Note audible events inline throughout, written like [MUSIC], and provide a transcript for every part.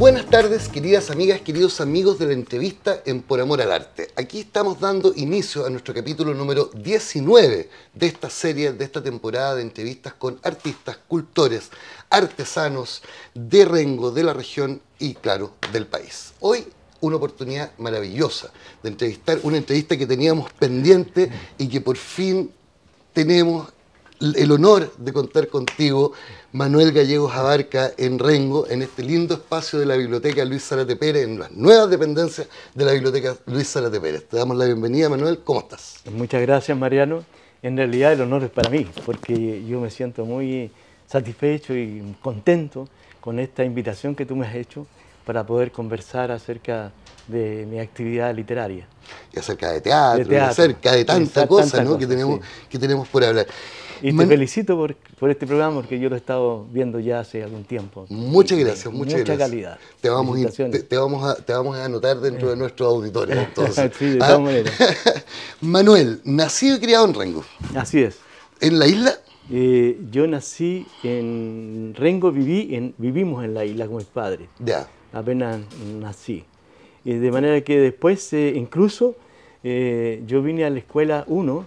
Buenas tardes, queridas amigas, queridos amigos de la entrevista en Por Amor al Arte. Aquí estamos dando inicio a nuestro capítulo número 19 de esta serie, de esta temporada de entrevistas con artistas, cultores, artesanos de Rengo, de la región y, claro, del país. Hoy una oportunidad maravillosa de entrevistar una entrevista que teníamos pendiente y que por fin tenemos el honor de contar contigo Manuel Gallegos Abarca en Rengo, en este lindo espacio de la Biblioteca Luis Salate Pérez, en las nuevas dependencias de la Biblioteca Luis Zárate Pérez. Te damos la bienvenida, Manuel. ¿Cómo estás? Muchas gracias, Mariano. En realidad el honor es para mí, porque yo me siento muy satisfecho y contento con esta invitación que tú me has hecho para poder conversar acerca de mi actividad literaria. Y acerca de teatro, y acerca de tanta, cosas que, tenemos, que tenemos por hablar. Y te felicito por, por, este programa porque yo lo he estado viendo ya hace algún tiempo. Muchas gracias, muchas mucha calidad. Te vamos, te, vamos a, te vamos a anotar dentro de eh. nuestros auditores, [LAUGHS] sí, de ah. [LAUGHS] Manuel, nacido y criado en Rengo. Así es. ¿En la isla? Eh, yo nací en Rengo, viví en, vivimos en la isla con mis padres. Ya. Apenas nací de manera que después, eh, incluso, eh, yo vine a la escuela 1,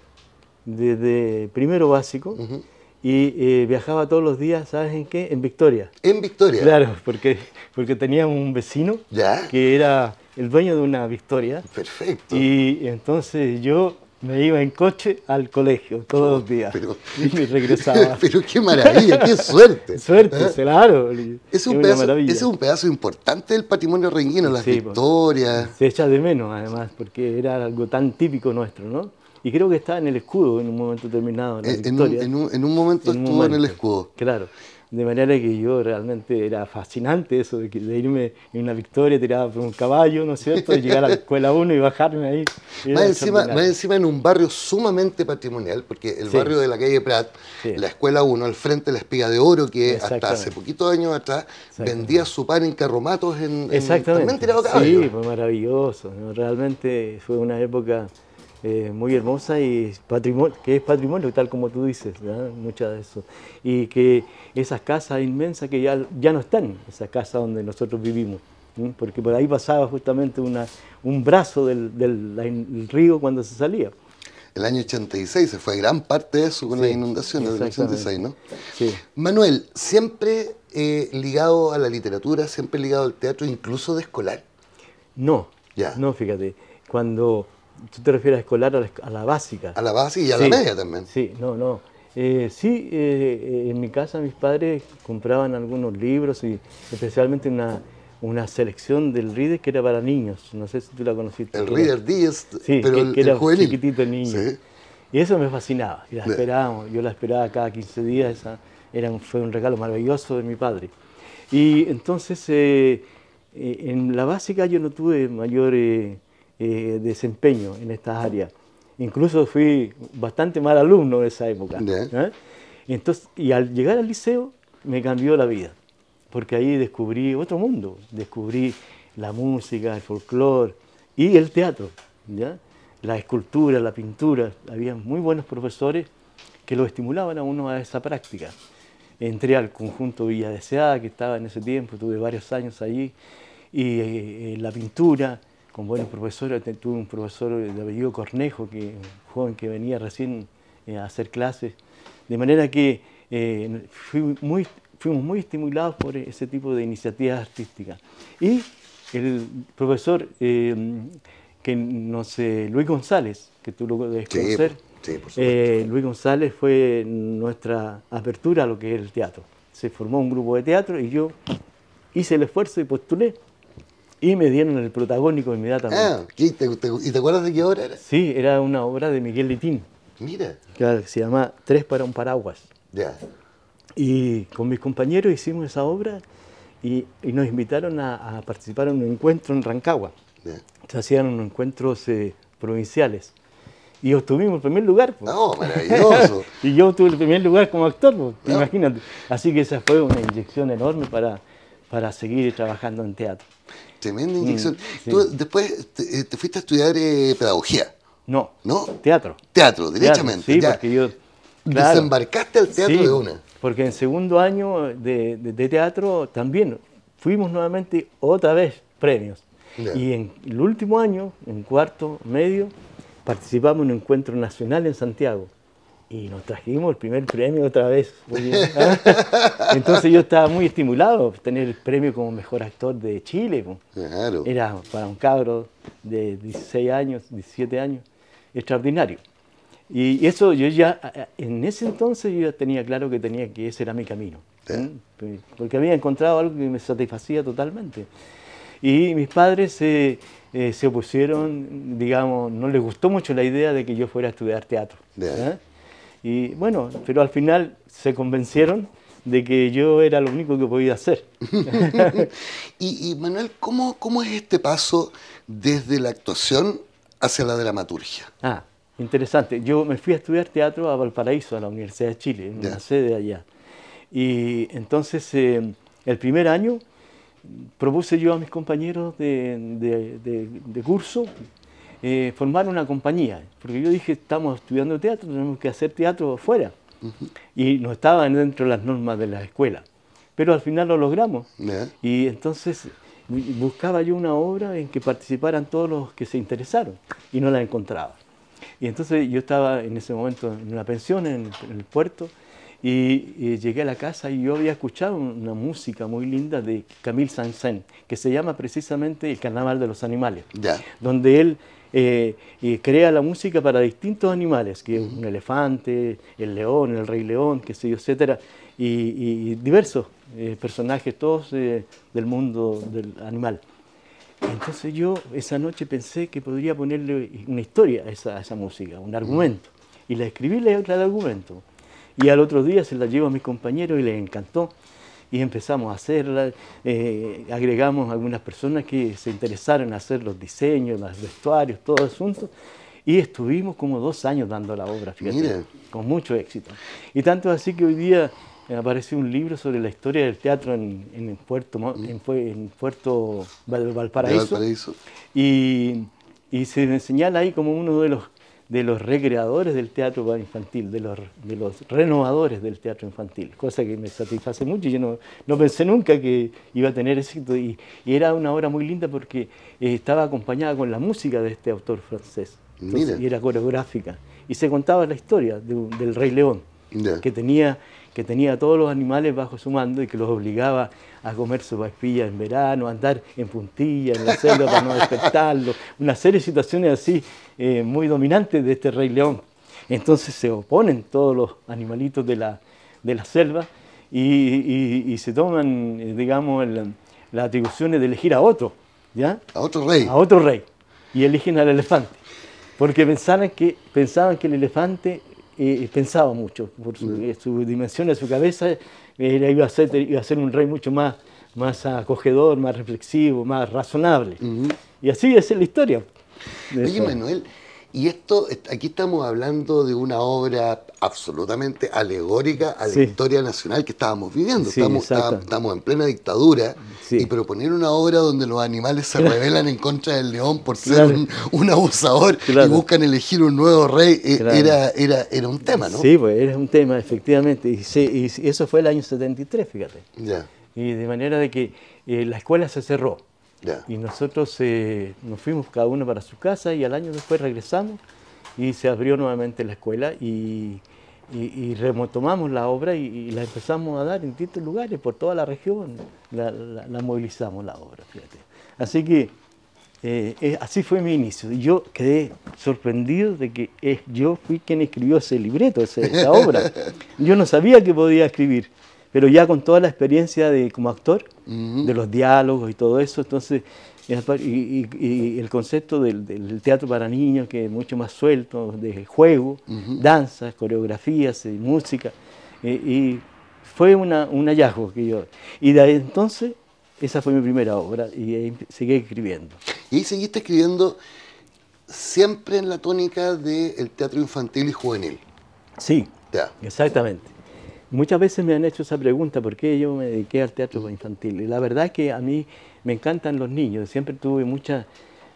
desde primero básico, y eh, viajaba todos los días, ¿sabes en qué? En Victoria. En Victoria. Claro, porque, porque teníamos un vecino que era el dueño de una Victoria. Perfecto. Y entonces yo me iba en coche al colegio todos los días pero, y regresaba. [LAUGHS] Pero qué maravilla, qué suerte. suerte, ¿Eh? claro. Es un, pedazo, un pedazo importante del patrimonio renguino, las historias. Pues. Se echa de menos además, porque era algo tan típico nuestro, ¿no? Y creo que estaba en el escudo en un momento determinado. En, eh, un, momento estuvo en el escudo. Claro. De manera que yo realmente era fascinante eso de, irme en una victoria tirada por un caballo, ¿no es cierto? llegar a la escuela 1 y bajarme ahí. Más encima, en un barrio sumamente patrimonial, porque el barrio de la calle Prat, la escuela 1, al frente de la espiga de oro, que hasta hace poquitos años atrás vendía su pan en carromatos en, en Exactamente. Sí, fue maravilloso. Realmente fue una época eh, muy hermosa y patrimonio, que es patrimonio, tal como tú dices, muchas de eso. Y que esas casas inmensas que ya, ya no están, esas casas donde nosotros vivimos, porque por ahí pasaba justamente una, un brazo del, río cuando se salía el año 86, se fue gran parte de eso con las inundaciones del 86, ¿no? Sí. Manuel, siempre eh, ligado a la literatura, siempre ligado al teatro, incluso de escolar. No, ya. no, fíjate, cuando ¿Tú te refieres a escolar a la, básica? A la básica y a la media también. Sí, no, no. Eh, sí, eh, en mi casa mis padres compraban algunos libros y especialmente una, selección del Reader que era para niños. No sé si tú la conociste. El Reader 10, que, era chiquitito el niño. Y eso me fascinaba. la esperábamos. Yo la esperaba cada 15 días. era fue un regalo maravilloso de mi padre. Y entonces, eh, en la básica yo no tuve mayor eh, desempeño en estas áreas. Incluso fui bastante mal alumno en esa época. ¿eh? Entonces, y al llegar al liceo me cambió la vida, porque ahí descubrí otro mundo, descubrí la música, el folclore y el teatro, ¿ya? la escultura, la pintura. Había muy buenos profesores que lo estimulaban a uno a esa práctica. Entré al conjunto Villa Deseada, que estaba en ese tiempo, tuve varios años allí, y eh, la pintura, con buenos profesores. Tuve un profesor de apellido Cornejo, que, un joven que venía recién eh, a hacer clases. De manera que eh, muy, fuimos muy estimulados por ese tipo de iniciativas artísticas. Y el profesor eh, que no sé, Luis González, que tú lo debes conocer. Luis González fue nuestra apertura a lo que es el teatro. Se formó un grupo de teatro y yo hice el esfuerzo y postulé y me dieron el protagónico inmediatamente. Ah, ¿y te, ¿y te acuerdas de qué obra era? Sí, era una obra de Miguel Litín. Mira. se llama Tres para un paraguas. Ya. Y con mis compañeros hicimos esa obra y, nos invitaron a, participar en un encuentro en Rancagua. Se hacían unos encuentros eh, provinciales y obtuvimos el primer lugar. No, maravilloso. [LAUGHS] y yo obtuve el primer lugar como actor, imagínate. Así que esa fue una inyección enorme para, para seguir trabajando en teatro. Tremenda mm, inyección. Tú después eh, te, fuiste a estudiar eh, pedagogía. No. ¿No? Teatro. Teatro, directamente sí, porque Desembarcaste al teatro de una. Porque en segundo año de, de, teatro también fuimos nuevamente otra vez premios. Y en el último año, en cuarto medio, participamos en un encuentro nacional en Santiago y nos trajimos el primer premio otra vez. ¿ah? [LAUGHS] Entonces yo estaba muy estimulado tener el premio como mejor actor de Chile. Era para un cabro de 16 años, 17 años, extraordinario. Y eso yo ya, en ese entonces yo ya tenía claro que tenía que ese era mi camino. ¿eh? Porque había encontrado algo que me satisfacía totalmente. Y mis padres eh, se opusieron, digamos, no les gustó mucho la idea de que yo fuera a estudiar teatro. Y bueno, pero al final se convencieron de que yo era lo único que podía hacer. [LAUGHS] y, Manuel, ¿cómo, ¿cómo es este paso desde la actuación hacia la dramaturgia? Ah, interesante. Yo me fui a estudiar teatro a Valparaíso, a la Universidad de Chile, en la una sede allá. Y entonces, em, el primer año, propuse yo a mis compañeros de, de curso eh, formar una compañía, porque yo dije, estamos estudiando teatro, tenemos que hacer teatro afuera. Y no estaban dentro de las normas de la escuela. Pero al final lo logramos. Y entonces buscaba yo una obra en que participaran todos los que se interesaron y no la encontraba. Y entonces yo estaba en ese momento en una pensión en el puerto y, llegué a la casa y yo había escuchado una música muy linda de Camille Saint-Saëns, que se llama precisamente El Carnaval de los Animales, donde él eh, eh, crea la música para distintos animales, que es un elefante, el león, el rey león, qué sé etcétera, y, diversos eh, personajes, todos del mundo del animal. Entonces yo esa noche pensé que podría ponerle una historia a esa, música, un argumento, y la escribí la de argumento y al otro día se la llevo a mi compañero y le encantó. Y empezamos a hacerla, eh, agregamos algunas personas que se interesaron en hacer los diseños, los vestuarios, todo asunto. Y estuvimos como dos años dando la obra, fíjate, con mucho éxito. Y tanto así que hoy día eh, apareció un libro sobre la historia del teatro en, en Puerto, en, en Puerto Valparaíso, Y, y se señala ahí como uno de los de los recreadores del teatro infantil, de los, de los renovadores del teatro infantil, cosa que me satisface mucho. y Yo no, no pensé nunca que iba a tener éxito y, era una obra muy linda porque eh, estaba acompañada con la música de este autor francés y era coreográfica. Y se contaba la historia del Rey León, que tenía que tenía todos los animales bajo su mando y que los obligaba a comer su espilla en verano, a andar en puntilla en la selva para no despertarlo, una serie de situaciones así eh, muy dominantes de este rey león. Entonces se oponen todos los animalitos de la, de la selva y, se toman, eh, digamos, las atribuciones de elegir a otro, ¿ya? A otro rey. A otro rey. Y eligen al elefante. Porque que, pensaban que el elefante y pensaba mucho por mm. su, dimensión de su cabeza, era, iba, a ser, iba a ser un rey mucho más, más acogedor, más reflexivo, más razonable. Y así es la historia. Oye, Manuel, y esto, aquí estamos hablando de una obra absolutamente alegórica a la historia nacional que estábamos viviendo. estamos, en plena dictadura y proponer una obra donde los animales se [LAUGHS] rebelan en contra del león por ser un, abusador y buscan elegir un nuevo rey e-, era, era, era un tema, ¿no? Sí, pues era un tema, efectivamente. Y, y eso fue el año 73, fíjate. Ya. Y de manera de que eh, la escuela se cerró y nosotros eh, nos fuimos cada uno para su casa y al año después regresamos y se abrió nuevamente la escuela y, y, retomamos la obra y, la empezamos a dar en distintos lugares, por toda la región, la, movilizamos la obra, fíjate. Así que eh, así fue mi inicio. Yo quedé sorprendido de que yo fui quien escribió ese libreto, esa obra. [LAUGHS] Yo no sabía que podía escribir pero ya con toda la experiencia de, como actor, de los diálogos y todo eso, entonces, y, el concepto del, teatro para niños, que es mucho más suelto, de juego, danzas, coreografías, música, y, fue un hallazgo que yo... Y de entonces, esa fue mi primera obra, y seguí escribiendo. Y seguiste escribiendo siempre en la tónica del teatro infantil y juvenil. Sí, exactamente. Muchas veces me han hecho esa pregunta, ¿por qué yo me dediqué al teatro infantil? Y la verdad es que a mí me encantan los niños, siempre tuve mucha,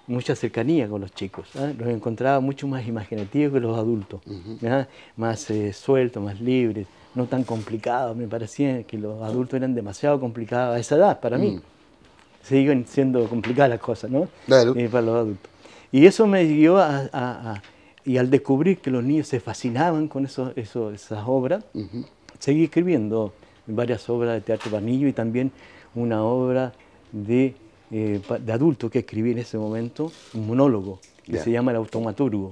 mucha cercanía con los chicos, ¿ah? los encontraba mucho más imaginativos que los adultos, ¿ah? más eh, sueltos, más libres, no tan complicados, me parecía que los adultos eran demasiado complicados a esa edad para mí. Mm. Siguen siendo complicadas las cosas, ¿no? para los adultos. Y eso me guió a, y al descubrir que los niños se fascinaban con eso, eso, esas obras, seguí escribiendo varias obras de teatro panillo y también una obra eh, de, adulto que escribí en ese momento, un monólogo, que se llama El Automaturgo.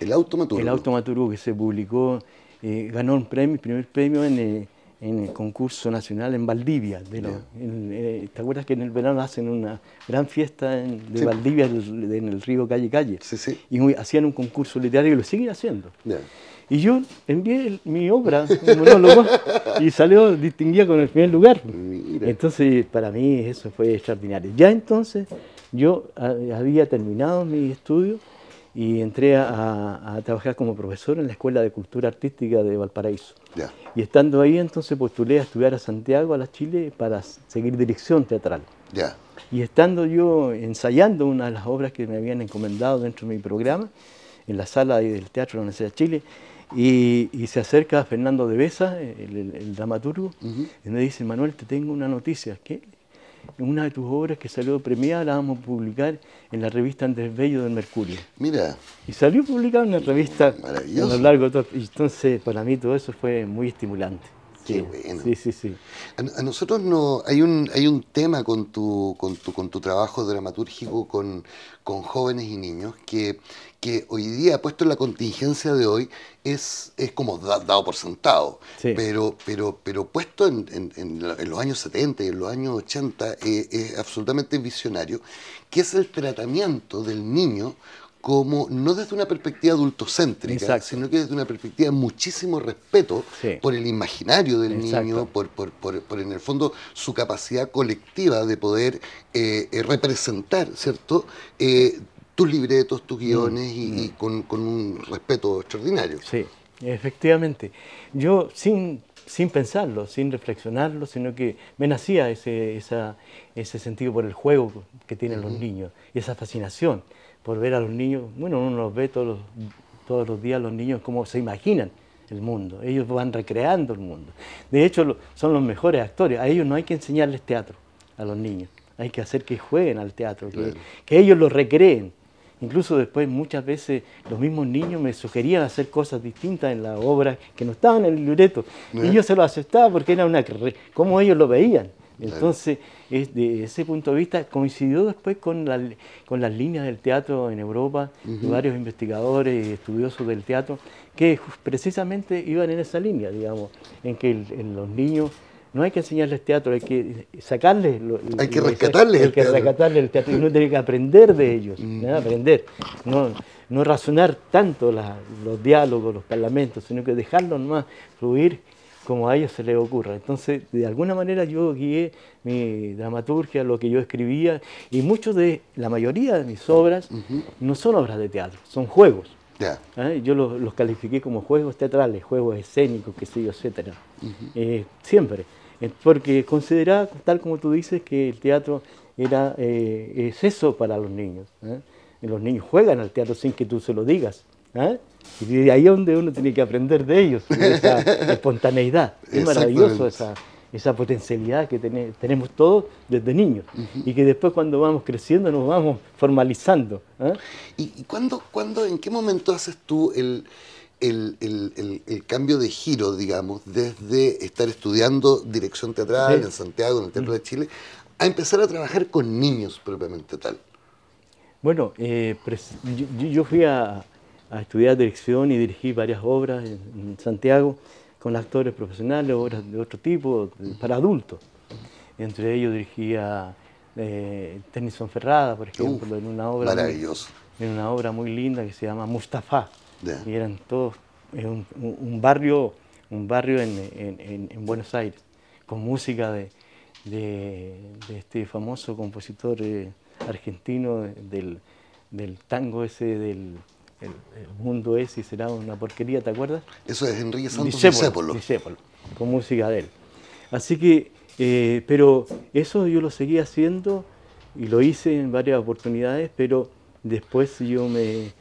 El Automaturgo. El Automaturgo que se publicó, eh, ganó un premio, primer premio en, eh, el concurso nacional en Valdivia. ¿Te acuerdas que en el verano hacen una gran fiesta en, de Valdivia en el, río Calle Calle? Sí, sí. Y hacían un concurso literario y lo siguen haciendo. Y yo envié mi obra, mi monólogo, y salió distinguida con el primer lugar. Entonces, para mí eso fue extraordinario. Ya entonces yo había terminado mis estudios y entré a, trabajar como profesor en la Escuela de Cultura Artística de Valparaíso. Ya. Y estando ahí entonces postulé a estudiar a Santiago, a la Chile, para seguir dirección teatral. Ya. Y estando yo ensayando una de las obras que me habían encomendado dentro de mi programa, en la sala del Teatro de la Universidad de Chile, y, se acerca Fernando de Besa, el, dramaturgo, y me dice, Manuel, te tengo una noticia, que una de tus obras que salió premiada la vamos a publicar en la revista Andrés Bello del Mercurio. Mira. Y salió publicada en la revista Maravilloso. a largo Entonces, para mí todo eso fue muy estimulante. Qué bueno. Sí, sí, sí. A, nosotros no, hay, un, hay un tema con tu, con tu, con tu trabajo dramatúrgico con, con jóvenes y niños que, que hoy día, puesto en la contingencia de hoy, es, es como dado por sentado. Pero, pero, pero puesto en, los años 70 y en los años 80, eh, es absolutamente visionario, que es el tratamiento del niño como no desde una perspectiva adultocéntrica, sino que desde una perspectiva de muchísimo respeto por el imaginario del niño, por, en el fondo su capacidad colectiva de poder eh, eh, representar, ¿cierto? tus libretos, tus mm, guiones y, mm. con, un respeto extraordinario. Sí, efectivamente. Yo sin, sin pensarlo, sin reflexionarlo, sino que me nacía ese, ese sentido por el juego que tienen los niños y esa fascinación por ver a los niños. Bueno, uno los ve todos los, todos los días, los niños, cómo se imaginan el mundo. Ellos van recreando el mundo. De hecho, son los mejores actores. A ellos no hay que enseñarles teatro, a los niños. Hay que hacer que jueguen al teatro, que, que ellos lo recreen. Incluso después muchas veces los mismos niños me sugerían hacer cosas distintas en la obra que no estaban en el libreto. Y yo se lo aceptaba porque era una como ellos lo veían. Entonces, desde ese punto de vista, coincidió después con, con las líneas del teatro en Europa, varios investigadores y estudiosos del teatro, que precisamente iban en esa línea, digamos, en que los niños no hay que enseñarles teatro, hay que sacarles. hay que rescatarles el, teatro. Hay que rescatarles el teatro y uno tiene que aprender de ellos, ¿no? Mm. ¿eh? aprender. No, no razonar tanto los diálogos, los parlamentos, sino que dejarlos más fluir como a ellos se les ocurra. Entonces, de alguna manera yo guié mi dramaturgia, lo que yo escribía, y muchos de, la mayoría de mis obras no son obras de teatro, son juegos. ¿Eh? Yo los, califiqué como juegos teatrales, juegos escénicos, qué sé yo, etcétera. Eh, siempre porque consideraba, tal como tú dices, que el teatro era, eh, es eso para los niños. ¿eh? Los niños juegan al teatro sin que tú se lo digas. ¿eh? Y de ahí es donde uno tiene que aprender de ellos, esa [LAUGHS] espontaneidad. Es maravilloso esa, esa potencialidad que tenemos todos desde niños y que después cuando vamos creciendo nos vamos formalizando. ¿eh? ¿Y, y cuando en qué momento haces tú el el, el, el, cambio de giro, digamos, desde estar estudiando dirección teatral en Santiago, en el Teatro mm. de Chile, a empezar a trabajar con niños propiamente tal? Bueno, eh, yo, fui a, a, estudiar dirección y dirigí varias obras en, Santiago con actores profesionales, obras de otro tipo, para adultos. Entre ellos dirigía eh, Tennyson Ferrada, por ejemplo, en una obra... Muy, en una obra muy linda que se llama Mustafa y eran todos, un, barrio, un barrio en, Buenos Aires, con música de, este famoso compositor eh, argentino del, tango ese del... mundo ese y será una porquería, ¿te acuerdas? Eso es Enrique Santos con música de él. Así que, eh, pero eso yo lo seguí haciendo y lo hice en varias oportunidades, pero después yo me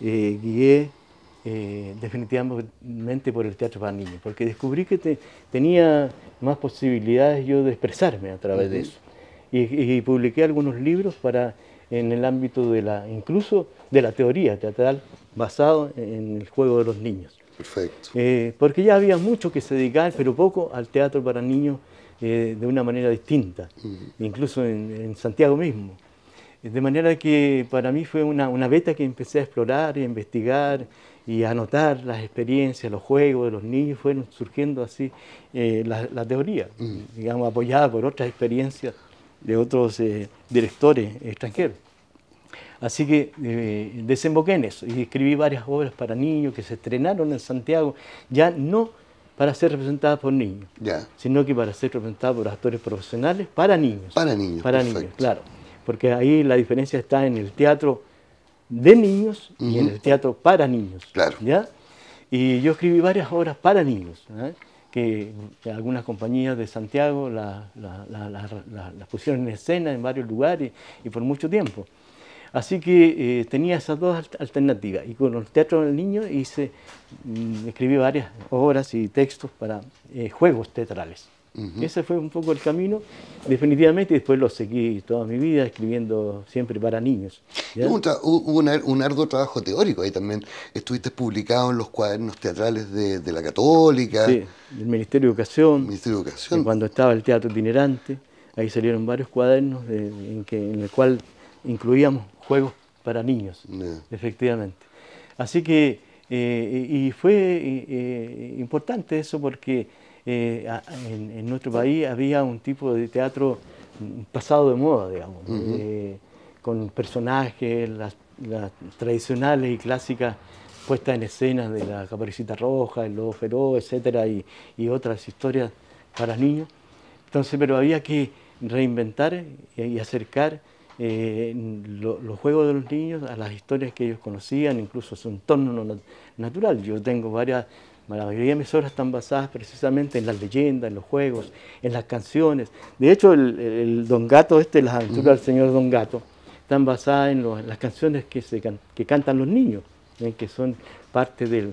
eh, guié eh, definitivamente por el teatro para niños, porque descubrí que tenía más posibilidades yo de expresarme a través de eso. Y, publiqué algunos libros para en el ámbito de la, incluso de la teoría teatral basado en el juego de los niños. Perfecto. Eh, porque ya había mucho que se dedicar, pero poco al teatro para niños eh, de una manera distinta, incluso en Santiago mismo. De manera que para mí fue una, una beta que empecé a explorar a investigar y a anotar las experiencias, los juegos de los niños, fueron surgiendo así eh, la, teoría, mm. digamos, apoyada por otras experiencias de otros eh, directores extranjeros. Así que eh, desemboqué en eso y escribí varias obras para niños que se estrenaron en Santiago, ya no para ser representadas por niños, sino que para ser representadas por actores profesionales para niños. Para niños. Para niños, claro porque ahí la diferencia está en el teatro de niños y en el teatro para niños. ¿ya? Y yo escribí varias obras para niños, que algunas compañías de Santiago las pusieron en escena en varios lugares y por mucho tiempo. Así que eh, tenía esas dos alternativas. Y con el teatro del niño hice, mm, escribí varias obras y textos para eh, juegos teatrales. Ese fue un poco el camino. Definitivamente después lo seguí toda mi vida escribiendo siempre para niños. Hubo, un, arduo trabajo teórico ahí también. Estuviste publicado en los cuadernos teatrales de, la Católica. Sí, del Ministerio de Educación. Ministerio Educación. cuando estaba el teatro itinerante, ahí salieron varios cuadernos en, que, en el cual incluíamos juegos para niños, efectivamente. Así que, eh, y fue eh, eh, importante eso porque eh, en, nuestro país había un tipo de teatro pasado de moda, digamos, eh, con personajes, las, tradicionales y clásicas puestas en escenas de la Caperucita Roja, el Lobo Feroz, etcétera, y, otras historias para niños. Entonces, pero había que reinventar y, acercar eh, los juegos de los niños a las historias que ellos conocían, incluso su entorno natural. Yo tengo varias la mayoría de mis obras están basadas precisamente en las leyendas, en los juegos, en las canciones. De hecho, el, Don Gato, este, las aventuras del señor Don Gato, están basadas en, las canciones que, se que cantan los niños, que son parte de,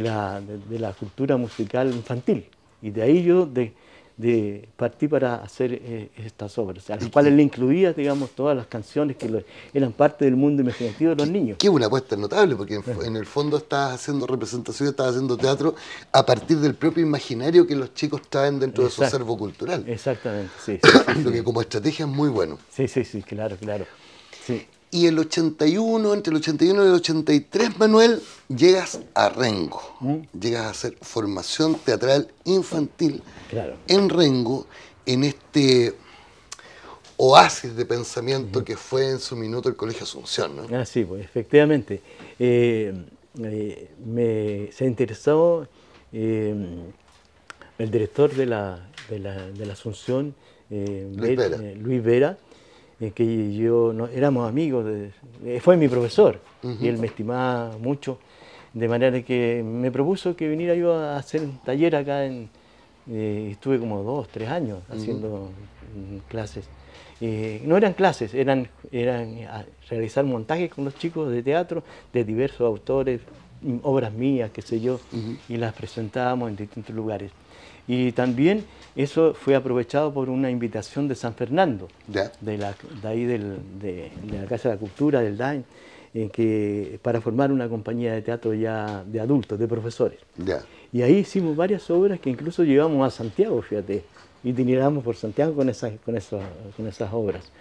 la, de, la, cultura musical infantil. Y de ahí yo de, de partir para hacer eh, estas obras, a las cuales le incluía, digamos, todas las canciones que eran parte del mundo imaginativo de los niños. Qué una apuesta notable, porque eh. en, el fondo estás haciendo representación, estás haciendo teatro a partir del propio imaginario que los chicos traen dentro de su acervo cultural. Exactamente, sí. sí, [COUGHS] lo que como estrategia es muy bueno. Sí, sí, sí, claro, claro. Sí y el 81, entre el 81 y el 83, Manuel, llegas a Rengo. ¿Mm? Llegas a hacer formación teatral infantil en Rengo, en este oasis de pensamiento que fue en su minuto el Colegio Asunción. Ah, sí, pues, efectivamente. Eh, eh, me, se ha interesado eh, el director de la, de la, Asunción, Luis Vera que yo éramos amigos, eh, fue mi profesor y él me estimaba mucho, de manera que me propuso que viniera yo a hacer un taller acá en... Eh, estuve como dos, tres años haciendo mm, clases. Eh, no eran clases, eran, eran realizar montajes con los chicos de teatro de diversos autores, mm, obras mías, qué sé yo, y las presentábamos en distintos lugares. Y también eso fue aprovechado por una invitación de San Fernando, de, la, de ahí de, la Casa de la Cultura, del DAIN, en eh, que, para formar una compañía de teatro ya de adultos, de profesores. Y ahí hicimos varias obras que incluso llevamos a Santiago, fíjate, itineramos por Santiago con esas, con, con esas obras.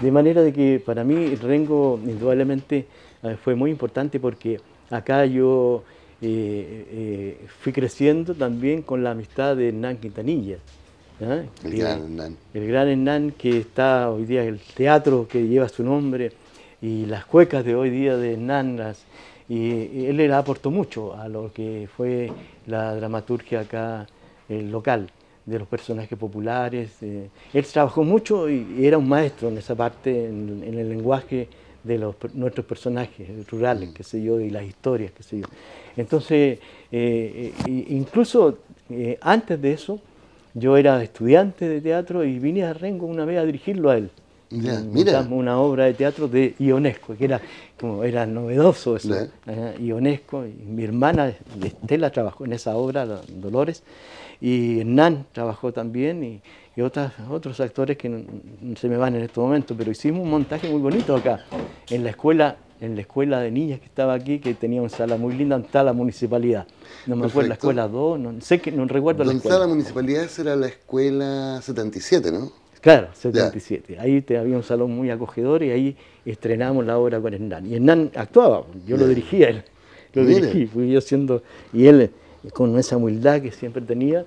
De manera de que para mí Rengo indudablemente eh, fue muy importante porque acá yo eh, eh, fui creciendo también con la amistad de Hernán Quintanilla. El gran Hernán. El gran Hernán que está hoy día, el teatro que lleva su nombre y las cuecas de hoy día de Hernán, y él le aportó mucho a lo que fue la dramaturgia acá el eh, local, de los personajes populares. Eh. él trabajó mucho y, era un maestro en esa parte, en el lenguaje de los, nuestros personajes rurales, qué sé yo, y las historias, qué sé yo. Entonces, eh, eh, incluso eh, antes de eso, yo era estudiante de teatro y vine a Rengo una vez a dirigirlo a él. Mira, mira. una obra de teatro de Ionesco, que era como era novedoso eso. Ionesco, y mi hermana Estela trabajó en esa obra, Dolores, y Hernán trabajó también. Y, y otros actores que se me van en este momento, pero hicimos un montaje muy bonito acá, en la escuela en la escuela de niñas que estaba aquí, que tenía una sala muy linda, en la municipalidad. No me acuerdo, la escuela 2, no sé que no recuerdo la escuela. la municipalidad era la escuela 77, ¿no? Claro, 77. Ahí te, había un salón muy acogedor y ahí estrenamos la obra con Hernán. Y Hernán actuaba, yo lo dirigía, él, lo dirigí, fui yo siendo, y él con esa humildad que siempre tenía,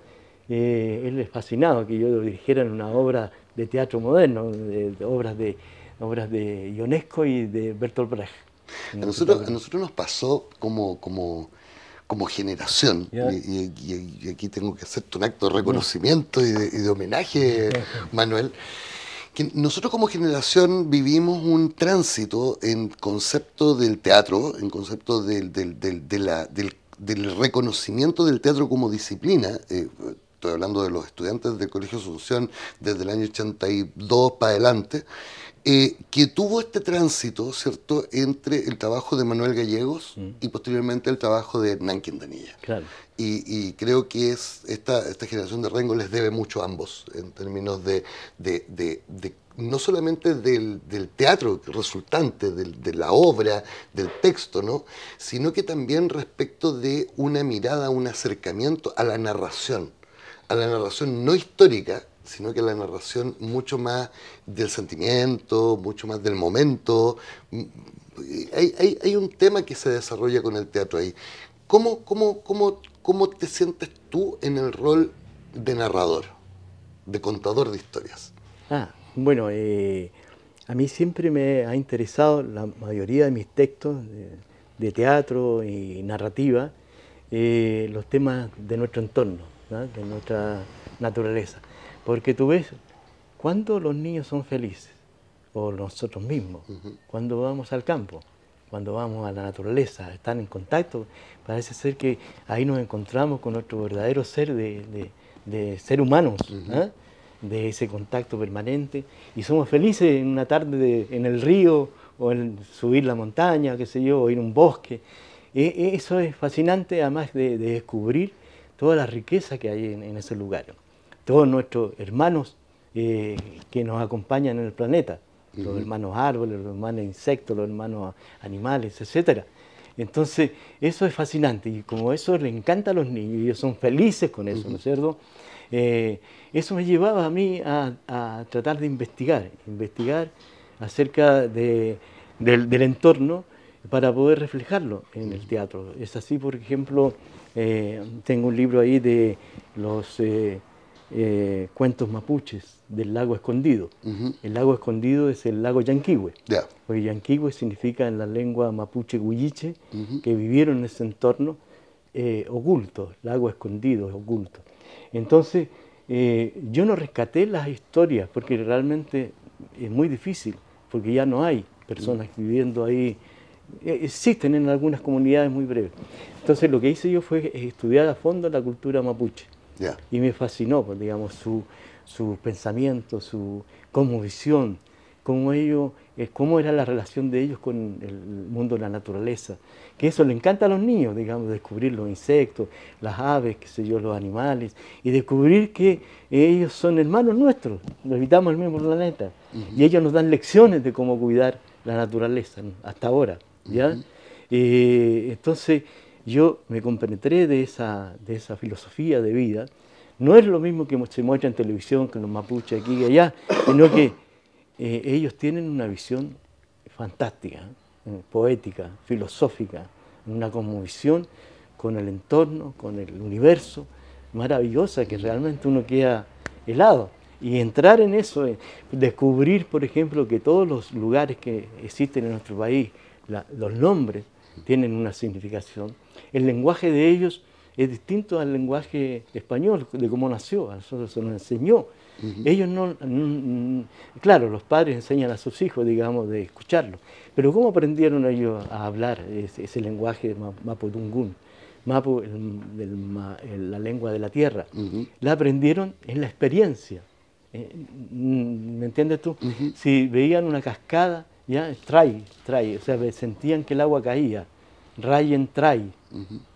eh, él es fascinado que yo lo dirigiera en una obra de teatro moderno, de, obras de obras de Ionesco y de Bertolt Brecht. A nosotros, nosotros nos pasó como, como, como generación, y, aquí tengo que hacerte un acto de reconocimiento y, de, homenaje, [LAUGHS] Manuel, que nosotros como generación vivimos un tránsito en concepto del teatro, en concepto del, del, reconocimiento del teatro como disciplina, eh, estoy hablando de los estudiantes del Colegio Asunción desde el año 82 para adelante, eh, que tuvo este tránsito, ¿cierto?, entre el trabajo de Manuel Gallegos mm. y posteriormente el trabajo de Hernán Quindanilla. Claro. Y, creo que es esta, generación de Rengo les debe mucho a ambos, en términos de, no solamente del, teatro resultante, de la obra, del texto, ¿no? sino que también respecto de una mirada, un acercamiento a la narración a la narración no histórica, sino que a la narración mucho más del sentimiento, mucho más del momento. Mm, hay, un tema que se desarrolla con el teatro ahí. ¿Cómo, cómo, cómo, cómo te sientes tú en el rol de narrador, de contador de historias? Ah, bueno, eh, a mí siempre me ha interesado la mayoría de mis textos de, teatro y narrativa, eh, los temas de nuestro entorno de nuestra naturaleza. Porque tú ves, cuando los niños son felices, o nosotros mismos, cuando vamos al campo, cuando vamos a la naturaleza, están en contacto, parece ser que ahí nos encontramos con nuestro verdadero ser de, ser humanos, de ese contacto permanente, y somos felices en una tarde en el río, o en subir la montaña, qué sé yo, o ir un bosque. E, e, eso es fascinante, además de descubrir toda la riqueza que hay en, ese lugar. Todos nuestros hermanos eh, que nos acompañan en el planeta, los hermanos árboles, los hermanos insectos, los hermanos animales, etcétera. Entonces, eso es fascinante y como eso le encanta a los niños y ellos son felices con eso, ¿no es cierto? Eh, eso me llevaba a mí a, tratar de investigar, investigar acerca del, del, entorno para poder reflejarlo en el teatro. Es así, por ejemplo, eh, tengo un libro ahí de los eh, eh, cuentos mapuches del lago escondido. El lago escondido es el lago Yanquihue. Porque Yanquihue significa en la lengua mapuche huilliche, que vivieron en ese entorno oculto, lago escondido, oculto. Entonces, yo no rescaté las historias porque realmente es muy difícil, porque ya no hay personas viviendo ahí eh, existen en algunas comunidades muy breves. Entonces lo que hice yo fue estudiar a fondo la cultura mapuche. Y me fascinó, pues, digamos, su, su pensamiento, su cosmovisión, cómo, ellos, eh, cómo era la relación de ellos con el mundo de la naturaleza. Que eso le encanta a los niños, digamos, descubrir los insectos, las aves, qué sé yo, los animales, y descubrir que ellos son hermanos nuestros, nos habitamos el mismo planeta. Y ellos nos dan lecciones de cómo cuidar la naturaleza hasta ahora. ¿ya? Eh, entonces yo me compenetré de esa, de esa filosofía de vida. No es lo mismo que se muestra en televisión que los mapuches aquí y allá, sino que eh, ellos tienen una visión fantástica, eh, poética, filosófica, una cosmovisión con el entorno, con el universo, maravillosa, que realmente uno queda helado. Y entrar en eso, descubrir, por ejemplo, que todos los lugares que existen en nuestro país, los nombres tienen una significación. El lenguaje de ellos es distinto al lenguaje español, de cómo nació, a nosotros se nos enseñó. Ellos no, claro, los padres enseñan a sus hijos, digamos, de escucharlo, pero ¿cómo aprendieron ellos a hablar ese, lenguaje Mapudungun Mapu, la lengua de la tierra. La aprendieron en la experiencia. Eh, ¿Me entiendes tú? Si veían una cascada, ¿ya? trae, o sea, sentían que el agua caía. Rayen tray,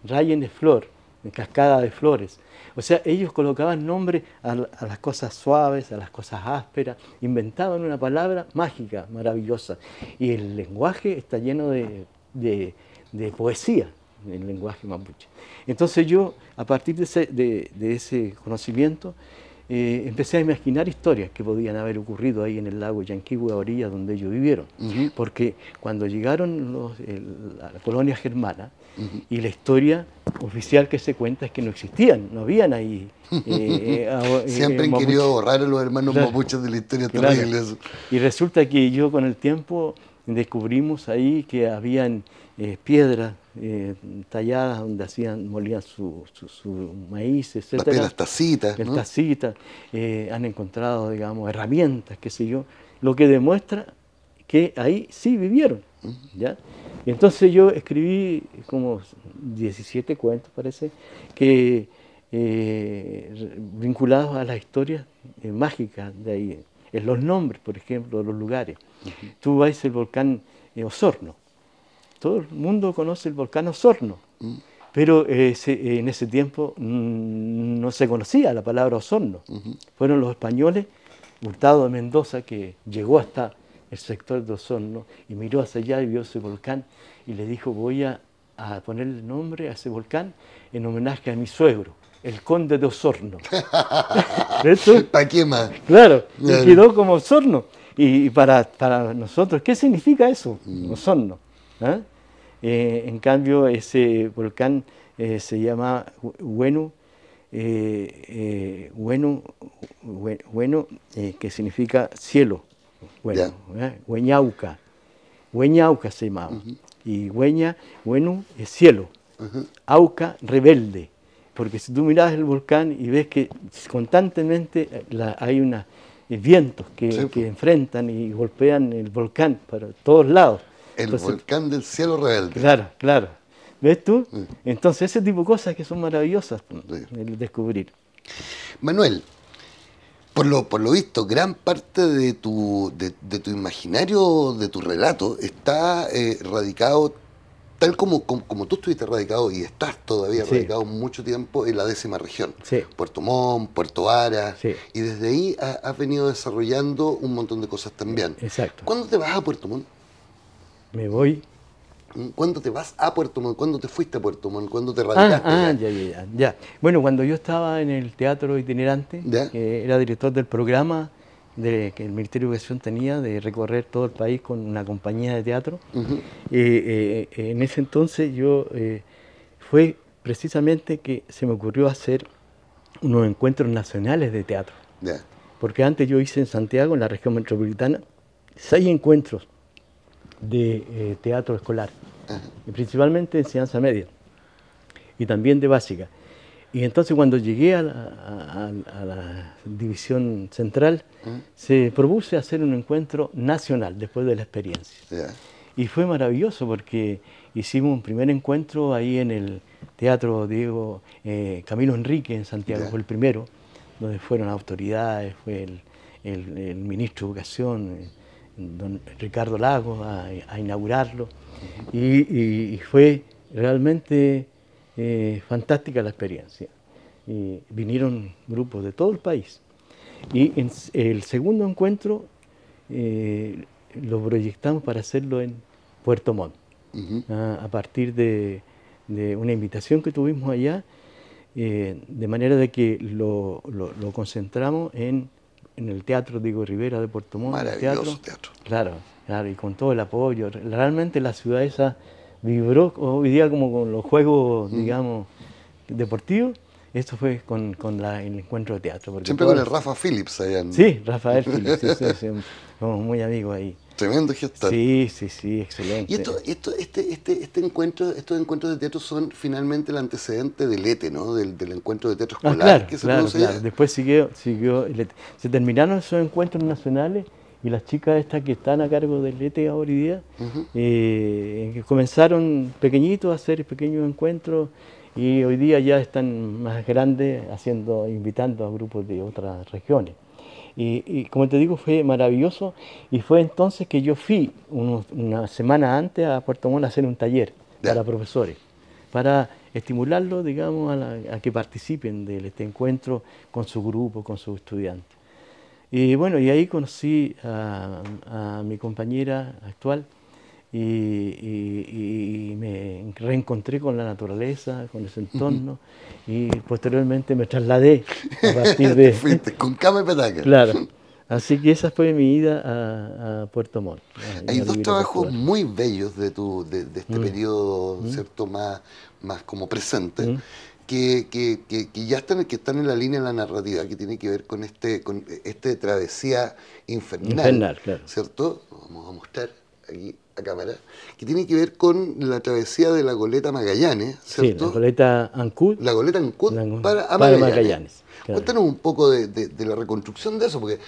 rayen es flor, cascada de flores. O sea, ellos colocaban nombre a, las cosas suaves, a las cosas ásperas, inventaban una palabra mágica, maravillosa. Y el lenguaje está lleno de, poesía, el lenguaje mapuche. Entonces yo, a partir de ese conocimiento, eh, empecé a imaginar historias que podían haber ocurrido ahí en el lago Yanquihue, a orillas donde ellos vivieron. Porque cuando llegaron los, la, colonia germana, y la historia oficial que se cuenta es que no existían, no habían ahí. Eh, [LAUGHS] eh, Siempre han querido borrar a los hermanos claro, de la historia Y resulta que yo con el tiempo descubrimos ahí que habían piedras eh, talladas donde hacían, molían su, su, su maíz, etc. Las, las tacitas. Las eh, han encontrado, digamos, herramientas, qué sé yo, lo que demuestra que ahí sí vivieron. ¿ya? entonces yo escribí como 17 cuentos, parece, que eh, vinculados a las historias mágicas de ahí, en los nombres, por ejemplo, de los lugares. Tú vais el volcán Osorno todo el mundo conoce el volcán Osorno, mm. pero eh, eh, en ese tiempo mm, no se conocía la palabra Osorno. Fueron los españoles, Hurtado de Mendoza, que llegó hasta el sector de Osorno y miró hacia allá y vio ese volcán y le dijo, voy a, poner el nombre a ese volcán en homenaje a mi suegro el conde de Osorno. [LAUGHS] ¿Para qué más? Claro, quedó como Osorno. Y, para, nosotros, ¿qué significa eso? Mm. Osorno. ¿eh? Eh, en cambio, ese volcán eh, se llama Huenu, eh, que significa cielo, bueno, yeah. Hueñauca, Hueñauca se llamaba, y Hueña, Huenu es cielo, Auca rebelde, porque si tú miras el volcán y ves que constantemente hay unos vientos que pues. enfrentan y golpean el volcán para todos lados. El volcán del cielo rebelde. Claro, claro. ¿Ves tú? Entonces, ese tipo de cosas que son maravillosas el descubrir. Manuel, por lo, por lo visto, gran parte de tu, de, tu imaginario, de tu relato, está eh, radicado tal como, como, tú estuviste radicado y estás todavía radicado mucho tiempo en la décima región, Puerto Montt, Puerto Vara, y desde ahí has venido desarrollando un montón de cosas también. Exacto. ¿Cuándo te vas a Puerto Montt? Me voy. ¿Cuándo te vas a Puerto Montt? ¿Cuándo te fuiste a Puerto Montt? ¿Cuándo te ah, radicaste? Ah, ya, ya, ya, Bueno, cuando yo estaba en el teatro itinerante, era director del programa de, que el Ministerio de Educación tenía de recorrer todo el país con una compañía de teatro, eh, eh, eh, en ese entonces yo fue precisamente que se me ocurrió hacer unos encuentros nacionales de teatro. Porque antes yo hice en Santiago, en la región metropolitana, seis encuentros de eh, teatro escolar, principalmente y principalmente enseñanza media y también de básica. Y entonces cuando llegué a la, división central, se propuse hacer un encuentro nacional después de la experiencia. Y fue maravilloso porque hicimos un primer encuentro ahí en el Teatro Diego eh, Camilo Enrique en Santiago, fue el primero, donde fueron autoridades, fue el ministro de Educación, eh, don Ricardo Lago a, inaugurarlo y, fue realmente eh, fantástica la experiencia. Y vinieron grupos de todo el país. Y en el segundo encuentro eh, lo proyectamos para hacerlo en Puerto Montt, ah, a, partir de, una invitación que tuvimos allá, eh, de manera de que lo concentramos en en el teatro Diego Rivera de Puerto Montt. Maravilloso teatro. Claro, claro, y con todo el apoyo. Realmente la ciudad esa vibró hoy día como con los juegos, mm. digamos, deportivos. Esto fue con, con la, el encuentro de teatro. Siempre con el Rafa Phillips allá. Sí, Rafael Phillips, [LAUGHS] sí, somos muy amigos ahí. Tremendo gestante. Sí, sí, sí, excelente. Y esto, este, este, este encuentro, estos encuentros de teatro son finalmente el antecedente del ETE, ¿no? Del, encuentro de teatro ah, escolar claro, claro, Después siguió, siguió e Se terminaron esos encuentros nacionales y las chicas estas que están a cargo del ETE ahora día, eh, comenzaron pequeñitos a hacer pequeños encuentros y hoy día ya están más grandes haciendo, invitando a grupos de otras regiones. Y, como te digo, fue maravilloso. Y fue entonces que yo fui una semana antes a Puerto Montt a hacer un taller para profesores, para estimularlos, digamos, a, que participen de este encuentro con su grupo, con sus estudiantes. Y bueno, y ahí conocí a, a mi compañera actual, y, me reencontré con la naturaleza, con ese entorno, y posteriormente me trasladé a partir de... [LAUGHS] con cama Claro. Así que esa fue mi ida a, Puerto Montt. Hay dos trabajos muy bellos de, tu, de, este mm. periodo, mm. ¿cierto?, más, más como presente. Mm. Que, que, que, ya están, que están en la línea de la narrativa, que tiene que ver con este, con este travesía infernal, infernal claro. ¿cierto? Vamos a mostrar aquí cámara, que tiene que ver con la travesía de la goleta Magallanes, Sí, la goleta Ancud. La goleta Ancud para, Magallanes. Cuéntanos un poco de, la reconstrucción de eso, porque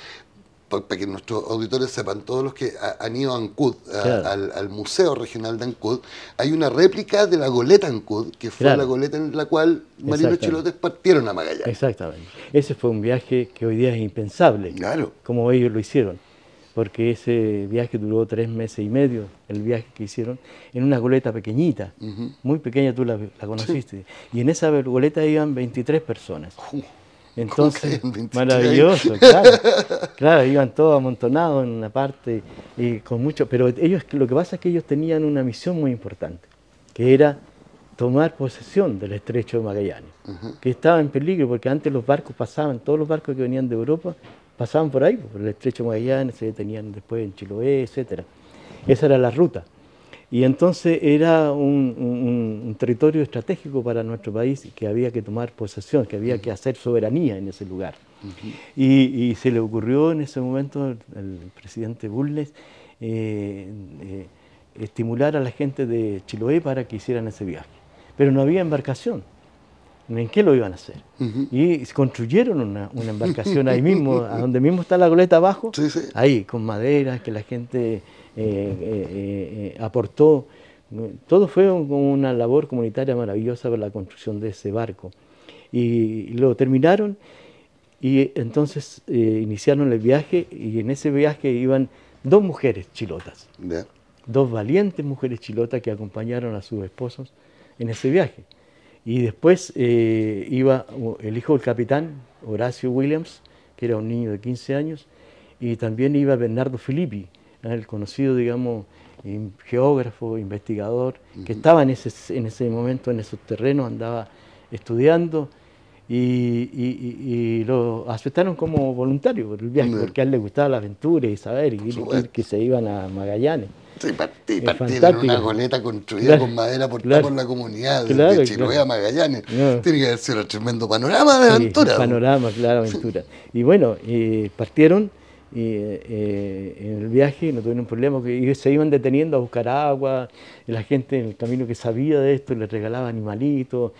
para que nuestros auditores sepan, todos los que han ido a Ancud, al, Museo Regional de Ancud, hay una réplica de la goleta Ancud, que fue la goleta en la cual Marino Chilotes partieron a Magallanes. Exactamente. Ese fue un viaje que hoy día es impensable, claro. como ellos lo hicieron porque ese viaje duró tres meses y medio, el viaje que hicieron, en una goleta pequeñita, muy pequeña, tú la, conociste. Y en esa goleta iban 23 personas. Uh, Entonces, maravilloso, claro. claro, iban todos amontonados en una parte y con mucho. Pero ellos, lo que pasa es que ellos tenían una misión muy importante, que era tomar posesión del estrecho de Magallanes, que estaba en peligro porque antes los barcos pasaban, todos los barcos que venían de Europa pasaban por ahí, pues, por el estrecho Magallanes, se detenían después en Chiloé, etc. Esa era la ruta. Y entonces era un, territorio estratégico para nuestro país que había que tomar posesión, que había que hacer soberanía en ese lugar. y, se le ocurrió en ese momento el presidente Bulnes eh, eh, estimular a la gente de Chiloé para que hicieran ese viaje. Pero no había embarcación. ¿En qué lo iban a hacer? Y construyeron una, embarcación ahí mismo, a donde mismo está la goleta abajo, ahí, con madera que la gente eh, eh, eh, aportó. Todo fue una labor comunitaria maravillosa para la construcción de ese barco. Y lo terminaron y entonces iniciaron el viaje y en ese viaje iban dos mujeres chilotas, dos valientes mujeres chilotas que acompañaron a sus esposos en ese viaje. Y después eh, iba uh, el hijo del capitán, Horacio Williams, que era un niño de 15 años, y también iba Bernardo Filippi, el conocido, digamos, geógrafo, investigador, que estaba en ese, en ese momento en esos terrenos, andaba estudiando y, y, y, lo aceptaron como voluntario por el viaje, porque a él le gustaba la aventura y saber, que, se iban a Magallanes. Sí, partieron en eh, una goleta construida con madera portada por la comunidad claro, de, Chiloé a Magallanes. Tiene que haber sido un tremendo panorama de aventura. panorama, claro, aventura. y bueno, eh, partieron y eh, eh, en el viaje no tuvieron problema, se iban deteniendo a buscar agua, la gente en el camino que sabía de esto les regalaba animalitos,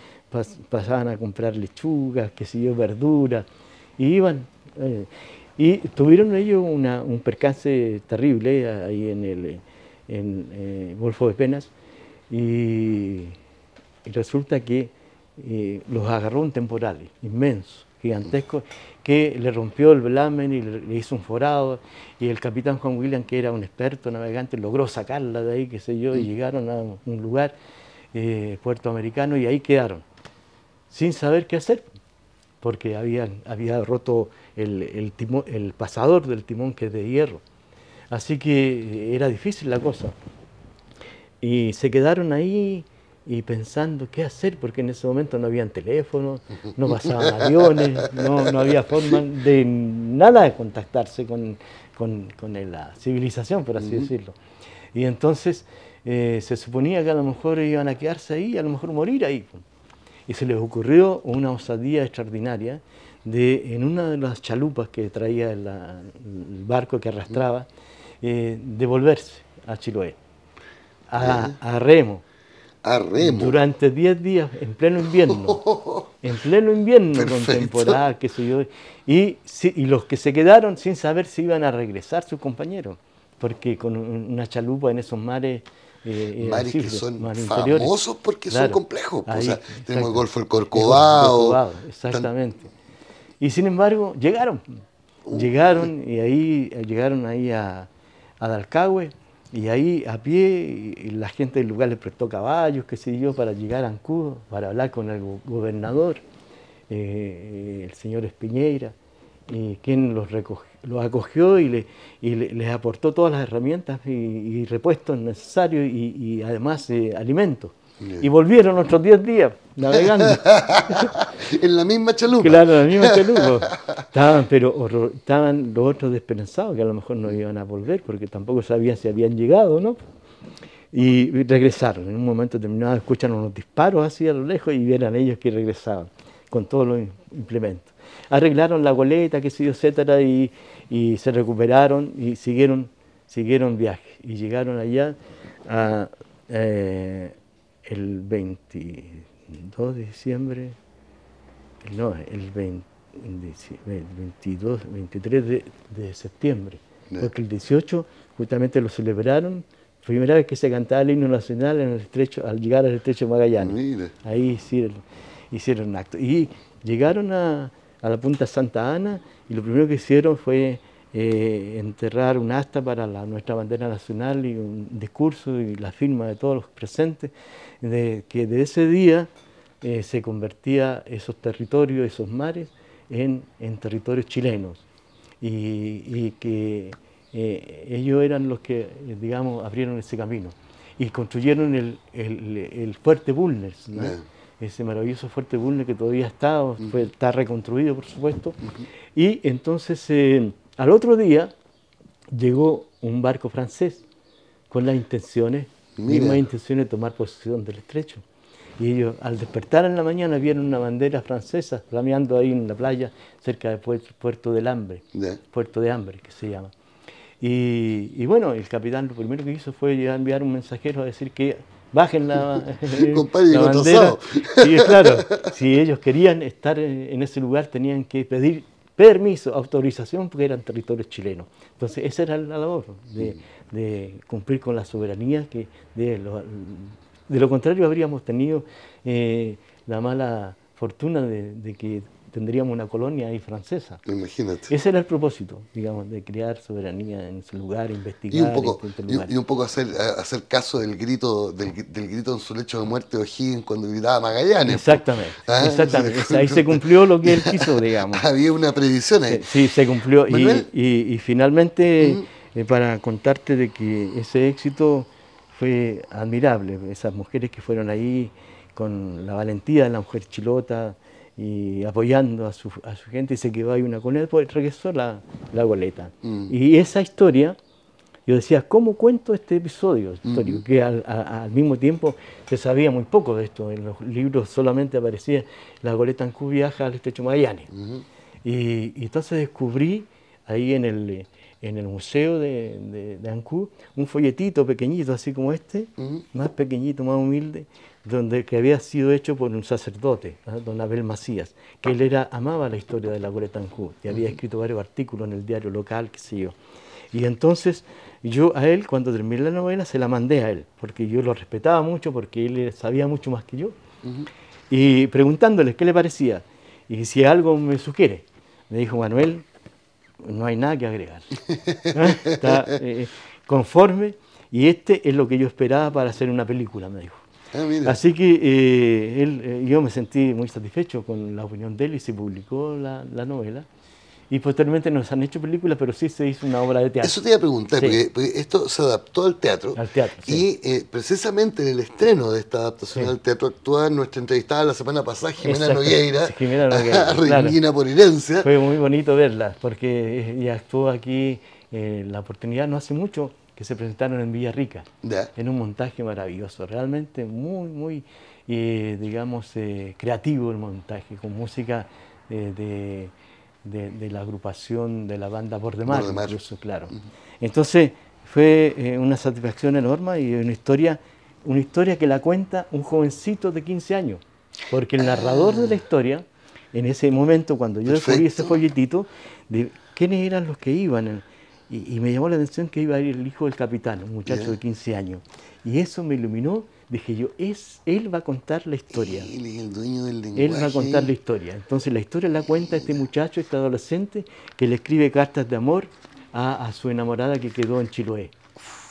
pasaban a comprar lechugas, que sé verduras, y iban. Eh, y tuvieron ellos un percance terrible eh, ahí en el eh, Golfo de Penas, y, resulta que los agarró un temporal inmenso, gigantesco, que le rompió el blamen y le, hizo un forado, y el capitán Juan William, que era un experto navegante, logró sacarla de ahí, qué sé yo, y mm. llegaron a un lugar, puerto americano, y ahí quedaron sin saber qué hacer, porque habían, había roto el, el, pasador del timón que es de hierro. Así que eh, era difícil la cosa. Y se quedaron ahí y pensando qué hacer, porque en ese momento no habían teléfonos, no [LAUGHS] pasaban aviones, no, no, había forma de nada de contactarse con, la civilización, por así decirlo. Y entonces eh, se suponía que a lo mejor iban a quedarse ahí, a lo mejor morir ahí y se les ocurrió una osadía extraordinaria de, en una de las chalupas que traía el barco que arrastraba, eh, devolverse a Chiloé, a, Remo. A remo. Durante 10 días, en pleno invierno. [LAUGHS] En pleno invierno, temporada, qué sé yo. Y, y, los que se quedaron sin saber si iban a regresar sus compañeros, porque con una chalupa en esos mares eh, mares que son famosos porque son complejos. Pues, sea, tenemos el Golfo del Corcovado. exactamente. Y sin embargo, llegaron. Uh. llegaron y ahí eh, llegaron ahí a, a y ahí a pie la gente del lugar les prestó caballos, qué sé yo, para llegar a Ancudo, para hablar con el gobernador, eh, el señor Espiñeira, y quien los recogió los acogió y, le, les aportó todas las herramientas y, repuestos necesarios y, además eh, alimentos. Y volvieron otros 10 días navegando. [LAUGHS] en la misma chalupa. Claro, en la misma chalupa. Estaban, pero estaban los otros despensados que a lo mejor no iban a volver porque tampoco sabían si habían llegado o no. Y regresaron. En un momento determinado escucharon unos disparos así a lo lejos y vieron ellos que regresaban con todos los implementos arreglaron la goleta, que se dio etcétera, y, se recuperaron y siguieron, siguieron viaje. Y llegaron allá eh, el 22 de diciembre, no, el, 22, 23 de, septiembre, porque el 18 justamente lo celebraron primera vez que se cantaba el himno nacional en el estrecho, al llegar al estrecho de Magallanes. Ahí hicieron, hicieron acto. Y llegaron a, a la punta Santa Ana y lo primero que hicieron fue eh, enterrar un asta para la, nuestra bandera nacional y un discurso y la firma de todos los presentes, de que de ese día eh, se convertía esos territorios, esos mares, en, territorios chilenos y, que eh, ellos eran los que, digamos, abrieron ese camino y construyeron el, fuerte Bulnes ese maravilloso fuerte Bulnes que todavía está, fue, está reconstruido por supuesto. Y entonces eh, al otro día llegó un barco francés con las intenciones, misma mismas intenciones de tomar posesión del estrecho. Y ellos al despertar en la mañana vieron una bandera francesa flameando ahí en la playa cerca del puerto, del Hambre, Puerto de Hambre que se llama. Y, y, bueno, el capitán lo primero que hizo fue llegar a enviar un mensajero a decir que bajen la, [LAUGHS] bandera. Sí, claro, si ellos querían estar en ese lugar tenían que pedir permiso, autorización, porque eran territorios chilenos. Entonces esa era la labor, de, cumplir con la soberanía, que de lo, de lo contrario habríamos tenido eh, la mala fortuna de que tendríamos una colonia ahí francesa. Imagínate. Ese era el propósito, digamos, de crear soberanía en su lugar, investigar. Y un poco, y, un poco hacer, hacer caso del grito del, grito en su lecho de muerte de O'Higgins cuando gritaba Magallanes. Pues. Exactamente, ah, ahí se cumplió lo que él quiso, [LAUGHS] digamos. Había una predicción ahí. Sí, se cumplió. Y, y, finalmente, eh, para contarte de que ese éxito fue admirable. Esas mujeres que fueron ahí con la valentía de la mujer chilota, y apoyando a su, a su gente, se quedó ahí una él pues regresó la, la goleta. Mm. Y esa historia, yo decía, ¿cómo cuento este episodio histórico? Mm. Que al, mismo tiempo se sabía muy poco de esto, en los libros solamente aparecía la goleta en viaja al estrecho Magallanes. y, entonces descubrí ahí en el en el museo de, de, Ancú un folletito pequeñito, así como este, más pequeñito, más humilde, donde, que había sido hecho por un sacerdote, ¿ah? don Abel Macías, que él era, amaba la historia de la Goleta Ancú y había escrito varios artículos en el diario local, qué sé yo. Y entonces yo a él, cuando terminé la novela, se la mandé a él, porque yo lo respetaba mucho, porque él eh, sabía mucho más que yo. Y preguntándole qué le parecía y si algo me sugiere. Me dijo, Manuel, no hay nada que agregar. [LAUGHS] Está eh, conforme y este es lo que yo esperaba para hacer una película, me dijo. Ah, Así que eh, él, eh, yo me sentí muy satisfecho con la opinión de él y se publicó la, la novela y posteriormente nos han hecho películas, pero sí se hizo una obra de teatro. Eso te iba a preguntar, porque, esto se adaptó al teatro. Al teatro. Y eh, precisamente en el estreno de esta adaptación al teatro actual, nuestra entrevistada la semana pasada, Jimena Nogueira. Jimena Nogueira. [LAUGHS] por herencia. Fue muy bonito verla, porque ella actuó aquí eh, la oportunidad no hace mucho que se presentaron en Villarrica, en un montaje maravilloso, realmente muy, muy, eh, digamos, creativo el montaje, con música de de, la agrupación de la banda Bordemar, Bordemar. Incluso, claro. Entonces fue eh, una satisfacción enorme y una historia, una historia que la cuenta un jovencito de 15 años, porque el narrador de la ah. historia, en ese momento cuando yo Perfecto. descubrí ese folletito, de quiénes eran los que iban. Y, me llamó la atención que iba a ir el hijo del capitán, un muchacho de 15 años. Y eso me iluminó dije yo, es, él va a contar la historia. Él es el dueño del lenguaje. Él va a contar la historia. Entonces la historia la cuenta este muchacho, este adolescente, que le escribe cartas de amor a, su enamorada que quedó en Chiloé.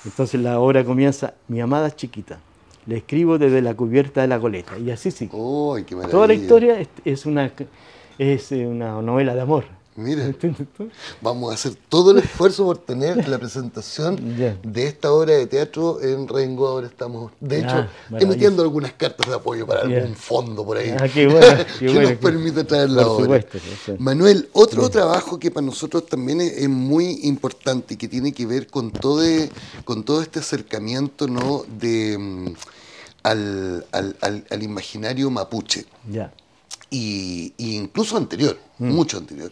Entonces la obra comienza, mi amada chiquita, le escribo desde la cubierta de la goleta. Y así sí. Toda la historia es una, es eh, una novela de amor. Mira, vamos a hacer todo el esfuerzo por tener la presentación [LAUGHS] de esta obra de teatro en Rengo. Ahora estamos, de ah, hecho, emitiendo algunas cartas de apoyo para algún fondo por ahí ah, [LAUGHS] que nos permite traer la obra. Manuel, otro trabajo que para nosotros también es, muy importante y que tiene que ver con todo, este acercamiento ¿no? Mm, al, imaginario mapuche. Ya. y, incluso anterior. Mm. mucho anterior,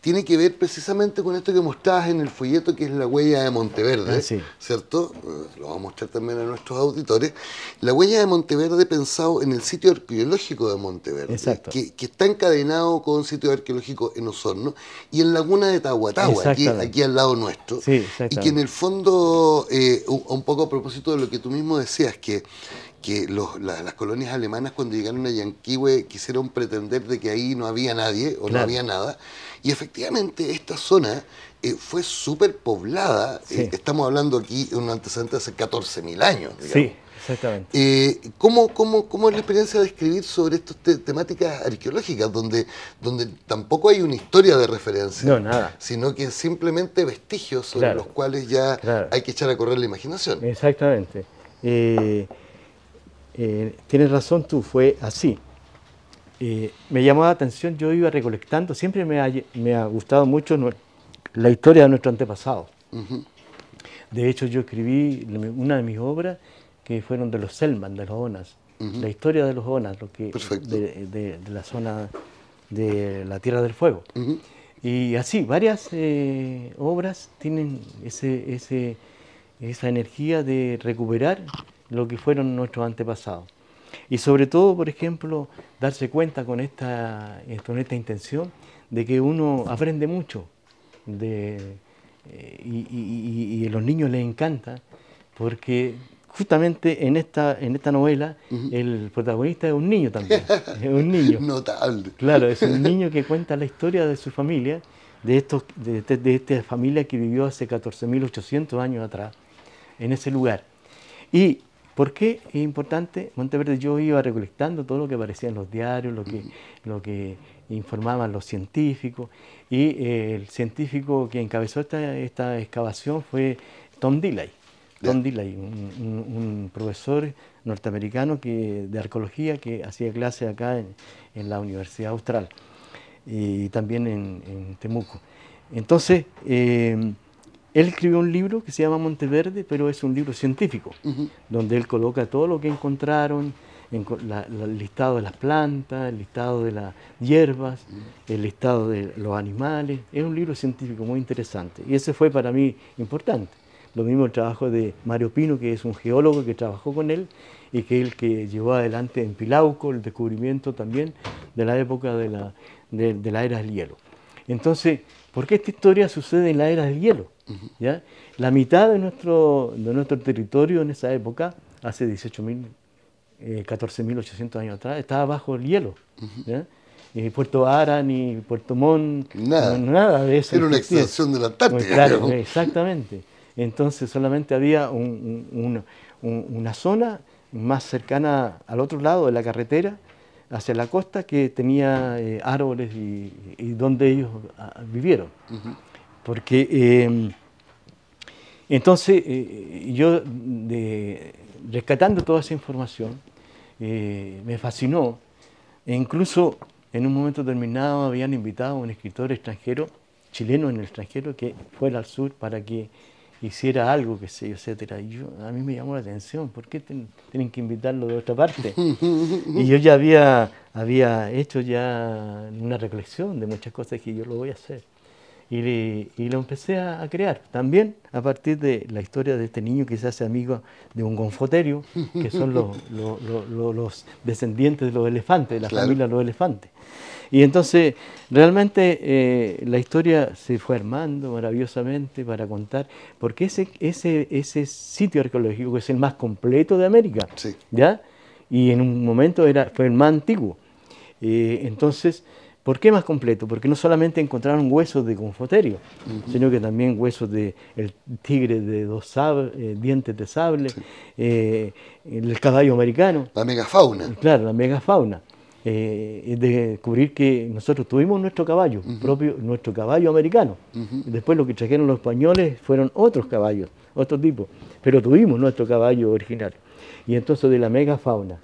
tiene que ver precisamente con esto que mostrabas en el folleto que es la huella de Monteverde, ah, ¿cierto? Eh, lo vamos a mostrar también a nuestros auditores. La huella de Monteverde pensado en el sitio arqueológico de Monteverde, que, está encadenado con sitio arqueológico en Osorno y en Laguna de Tahuatahua, aquí, aquí, al lado nuestro, y que en el fondo, eh, un poco a propósito de lo que tú mismo decías, que que las colonias alemanas cuando llegaron a Yanquihue quisieron pretender de que ahí no había nadie o no había nada. Y efectivamente esta zona eh, fue súper poblada, eh, estamos hablando aquí de un antecedente hace 14.000 años. Sí, exactamente. Eh, ¿cómo, cómo, cómo, es la experiencia de escribir sobre estas temáticas arqueológicas, donde, donde tampoco hay una historia de referencia? No, nada. Sino que simplemente vestigios sobre los cuales ya hay que echar a correr la imaginación. Exactamente. Eh, tienes razón tú, fue así. Eh, me llamaba la atención, yo iba recolectando, siempre me ha, gustado mucho la historia de nuestro antepasado. De hecho, yo escribí una de mis obras que fueron de los Selman, de los Onas, la historia de los Onas, de, la zona de la Tierra del Fuego. Y así, varias eh, obras tienen esa energía de recuperar lo que fueron nuestros antepasados. Y sobre todo, por ejemplo, darse cuenta con esta, con esta intención de que uno aprende mucho de, eh, y, a los niños les encanta porque justamente en esta, en esta novela el protagonista es un niño también. es un niño. [LAUGHS] Notable. Claro, es un niño que cuenta la historia de su familia, de, estos, de, este, de esta familia que vivió hace 14.800 años atrás en ese lugar. Y ¿Por qué es importante Monteverde? Yo iba recolectando todo lo que aparecía en los diarios, lo que, lo que informaban los científicos, y eh, el científico que encabezó esta, excavación fue Tom Dillay. Tom Dilley, un, profesor norteamericano de arqueología que hacía clases acá en, la Universidad Austral y también en, Temuco. Entonces, eh, él escribió un libro que se llama Monteverde, pero es un libro científico, donde él coloca todo lo que encontraron, en, el listado de las plantas, el listado de las hierbas, el listado de los animales. Es un libro científico muy interesante y ese fue para mí importante. Lo mismo el trabajo de Mario Pino, que es un geólogo que trabajó con él y que es el que llevó adelante en Pilauco el descubrimiento también de la época de la, de la era del hielo. Entonces, ¿por qué esta historia sucede en la era del hielo? La mitad de nuestro, nuestro territorio en esa época, hace 18.000, 14.800 eh, años atrás, estaba bajo el hielo. Ni Puerto Ara, ni Puerto Montt, nada, de eso. Era una extensión de la Antártida. claro, exactamente. Entonces solamente había una zona más cercana al otro lado de la carretera, hacia la costa, que tenía eh, árboles y, donde ellos ah, vivieron. Porque em, entonces, eh, eh, yo, de, rescatando toda esa información, eh, me fascinó. E incluso en un momento determinado habían invitado a un escritor extranjero, chileno en el extranjero, que fuera al sur para que hiciera algo, que sé, etcétera. Y a mí me llamó la atención, ¿por qué tienen que invitarlo de otra parte? [LAUGHS] Y yo ya había, había hecho ya una reflexión de muchas cosas que yo lo voy a hacer y, lo empecé a, crear. También a partir de la historia de este niño que se hace amigo de un gonfoterio, que son los, [LAUGHS] descendientes de los elefantes, de la familia de los elefantes. Y entonces realmente eh, la historia se fue armando maravillosamente para contar, porque ese, ese, ese sitio arqueológico es el más completo de América, ¿ya? Y en un momento era, fue el más antiguo. Eh, entonces ¿Por qué más completo? Porque no solamente encontraron huesos de confoterio, sino que también huesos de el tigre de dos eh, dientes de sable, eh, el caballo americano. La megafauna. Claro, la megafauna. Eh, descubrir que nosotros tuvimos nuestro caballo, propio, nuestro caballo americano. Después lo que trajeron los españoles fueron otros caballos, otro tipo, pero tuvimos nuestro caballo original. Y entonces de la megafauna.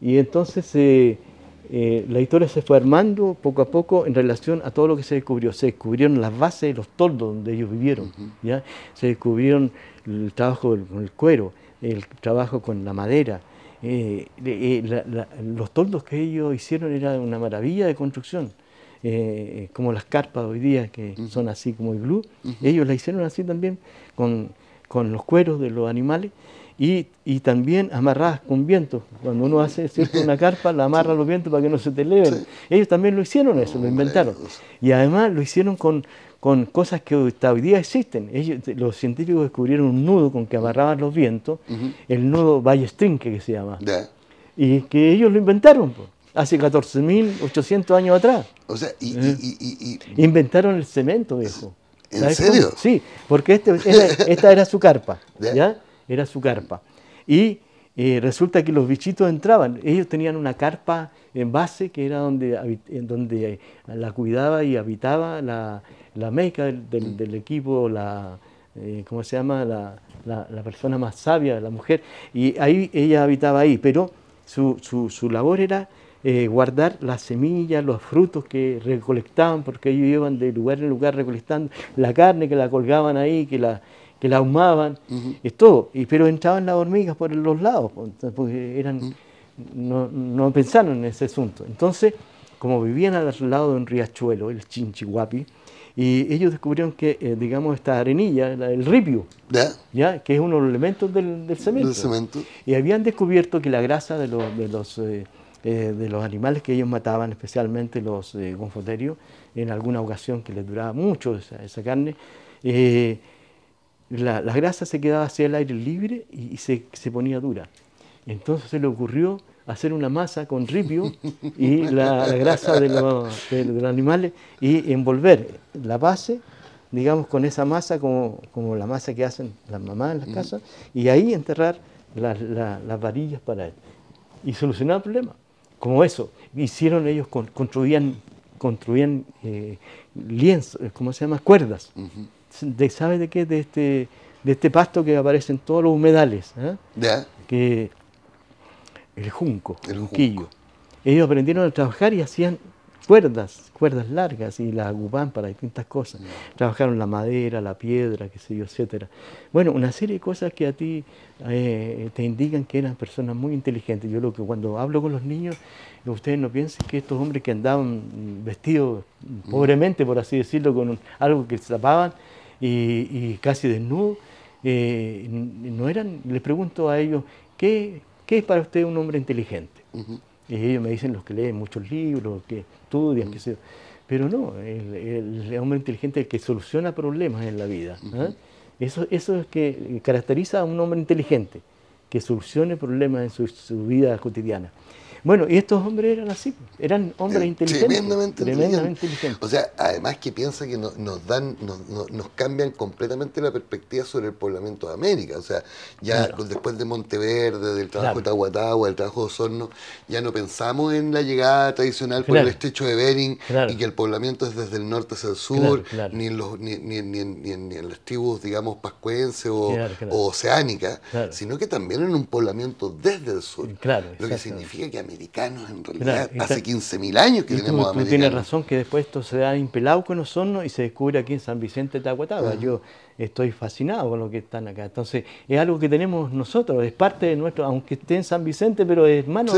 Y entonces eh, eh, la historia se fue armando poco a poco en relación a todo lo que se descubrió. Se descubrieron las bases de los toldos donde ellos vivieron, ¿ya? se descubrieron el trabajo con el cuero, el trabajo con la madera. Eh, eh, los toldos que ellos hicieron era una maravilla de construcción. como las carpas hoy día que son así como el uh ellos la hicieron así también con, con los cueros de los animales y, también amarradas con vientos. Cuando uno hace una carpa, la amarra los vientos para que no se te eleven. Ellos también lo hicieron eso, lo inventaron. Y además lo hicieron con, con cosas que hasta hoy día existen. Ellos, los científicos descubrieron un nudo con que amarraban los vientos, el nudo ballestrinque que se llama. Y que ellos lo inventaron. hace 14.800 años atrás. O sea, eh. y, inventaron el cemento, viejo. ¿En serio? Sí, porque este, esta, esta, era su carpa, ¿ya? era su carpa. Y eh, resulta que los bichitos entraban, ellos tenían una carpa en base que era donde, donde la cuidaba y habitaba la, la meca del, mm. equipo, la, eh, ¿cómo se llama? La, persona más sabia, la mujer, y ahí ella habitaba ahí, pero su, labor era eh, guardar las semillas, los frutos que recolectaban, porque ellos iban de lugar en lugar recolectando la carne que la colgaban ahí, que la, que la humaban es todo. pero entraban las hormigas por los lados, porque eran, no, no, pensaron en ese asunto. Entonces, como vivían al lado de un riachuelo, el Chinchihuapi, y ellos descubrieron que, eh, digamos, esta arenilla, el ripio, ¿ya? que es uno de los elementos del, cemento. Y habían descubierto que la grasa de los, de los, eh, eh, animales que ellos mataban, especialmente los gonfoterios, en alguna ocasión que les duraba mucho esa carne, la, grasa se quedaba hacia el aire libre y, se, ponía dura. Entonces se le ocurrió hacer una masa con ripio y la, grasa de, los animales y envolver la base, digamos, con esa masa como, la masa que hacen las mamás en las mm. casas, y ahí enterrar las, varillas para él. Y solucionar el problema. Como eso, hicieron ellos, construían, construían eh, lienzos, ¿cómo se llama? Cuerdas. ¿sabes de qué? De este, de este pasto que aparece en todos los humedales, ¿eh? que el junco, el junquillo. Ellos aprendieron a trabajar y hacían cuerdas, cuerdas largas y las agupan para distintas cosas. Trabajaron la madera, la piedra, qué sé etcétera. Bueno, una serie de cosas que a ti eh, te indican que eran personas muy inteligentes. Yo lo que cuando hablo con los niños, ustedes no piensen que estos hombres que andaban vestidos mm. pobremente, por así decirlo, con algo que se tapaban, y, casi desnudo, eh, no eran, les pregunto a ellos, ¿qué, ¿qué, es para usted un hombre inteligente? Y ellos me dicen los que leen muchos libros, que estudian, Pero no, el, hombre inteligente es el que soluciona problemas en la vida. ¿ah? eso, eso es que caracteriza a un hombre inteligente, que solucione problemas en su vida cotidiana. Bueno, y estos hombres eran así, pues. eran hombres eh, inteligentes. Tremendamente, inteligentes. O sea, además que piensa que nos dan, nos, cambian completamente la perspectiva sobre el poblamiento de América. O sea, ya después de Monteverde, del trabajo de Tahuatahua, del trabajo de Osorno, ya no pensamos en la llegada tradicional por el estrecho de Bering y que el poblamiento es desde el norte hacia el sur, Ni, en los, ni, ni, ni, en, las tribus, digamos, pascuenses o, oceánica, sino que también en un poblamiento desde el sur. lo que significa que americanos en realidad. Hace 15.000 años que tenemos tú, tú tienes razón que después esto se da en Pelauco, en Osorno, y se descubre aquí en San Vicente de Yo estoy fascinado con lo que están acá. Entonces, es algo que tenemos nosotros, es parte de nuestro, aunque esté en San Vicente, pero es mano